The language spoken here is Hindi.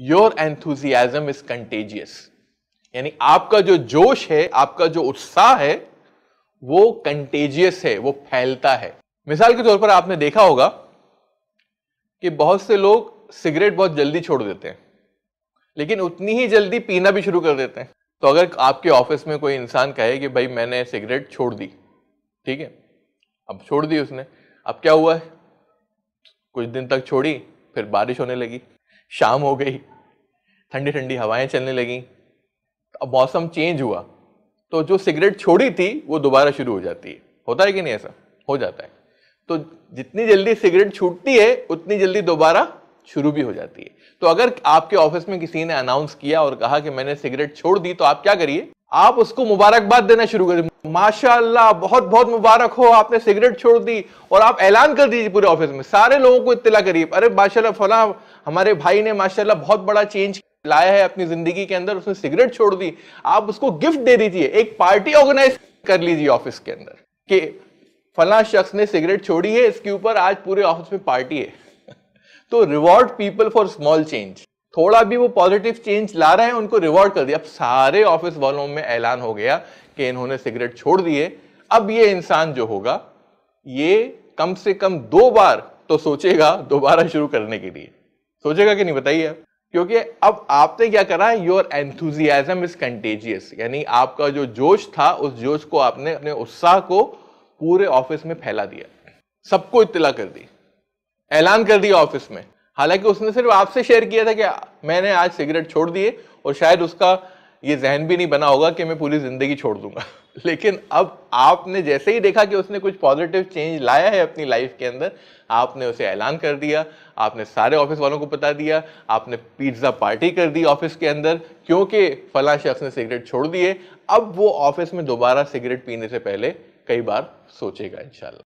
योर एंथुजियाजम इज कंटेजियस यानी आपका जो जोश है आपका जो उत्साह है वो कंटेजियस है वो फैलता है मिसाल के तौर पर आपने देखा होगा कि बहुत से लोग सिगरेट बहुत जल्दी छोड़ देते हैं लेकिन उतनी ही जल्दी पीना भी शुरू कर देते हैं तो अगर आपके ऑफिस में कोई इंसान कहे कि भाई मैंने सिगरेट छोड़ दी ठीक है अब छोड़ दी उसने अब क्या हुआ है कुछ दिन तक छोड़ी फिर बारिश होने लगी शाम हो गई ठंडी ठंडी हवाएं चलने लगी अब मौसम चेंज हुआ तो जो सिगरेट छोड़ी थी वो दोबारा शुरू हो जाती है होता है कि नहीं ऐसा हो जाता है तो जितनी जल्दी सिगरेट छूटती है उतनी जल्दी दोबारा शुरू भी हो जाती है तो अगर आपके ऑफिस में किसी ने अनाउंस किया और कहा कि मैंने सिगरेट छोड़ दी तो आप क्या करिए आप उसको मुबारकबाद देना शुरू करिए माशाल्लाह बहुत बहुत मुबारक हो आपने सिगरेट छोड़ दी और आप ऐलान कर दीजिए पूरे ऑफिस में सारे लोगों को इतला करिए अरे माशाल्लाह फला हमारे भाई ने माशाल्लाह बहुत बड़ा चेंज लाया है अपनी जिंदगी के अंदर उसने सिगरेट छोड़ दी आप उसको गिफ्ट दे दीजिए एक पार्टी ऑर्गेनाइज कर लीजिए ऑफिस के अंदर कि फला शख्स ने सिगरेट छोड़ी है इसके ऊपर आज पूरे ऑफिस में पार्टी है तो reward people for small change थोड़ा भी वो पॉजिटिव चेंज ला रहे हैं उनको रिवॉर्ड कर दिया अब सारे ऑफिस वालों में ऐलान हो गया कि इन्होंने सिगरेट छोड़ दिए अब ये इंसान जो होगा ये कम से कम दो बार तो सोचेगा दोबारा शुरू करने के लिए सोचेगा कि नहीं बताइए आप क्योंकि अब आपने क्या करा है योर एंथुजियाजम इज कंटेजियस यानी आपका जो जोश था उस जोश को आपने अपने उत्साह को पूरे ऑफिस में फैला दिया सबको इतला कर दी ऐलान कर दिया ऑफिस में हालांकि उसने सिर्फ आपसे शेयर किया था कि मैंने आज सिगरेट छोड़ दिए और शायद उसका ये जहन भी नहीं बना होगा कि मैं पूरी ज़िंदगी छोड़ दूंगा लेकिन अब आपने जैसे ही देखा कि उसने कुछ पॉजिटिव चेंज लाया है अपनी लाइफ के अंदर आपने उसे ऐलान कर दिया आपने सारे ऑफिस वालों को बता दिया आपने पिज्ज़ा पार्टी कर दी ऑफिस के अंदर क्योंकि फला शख्स ने सिगरेट छोड़ दिए अब वो ऑफिस में दोबारा सिगरेट पीने से पहले कई बार सोचेगा इंशाल्लाह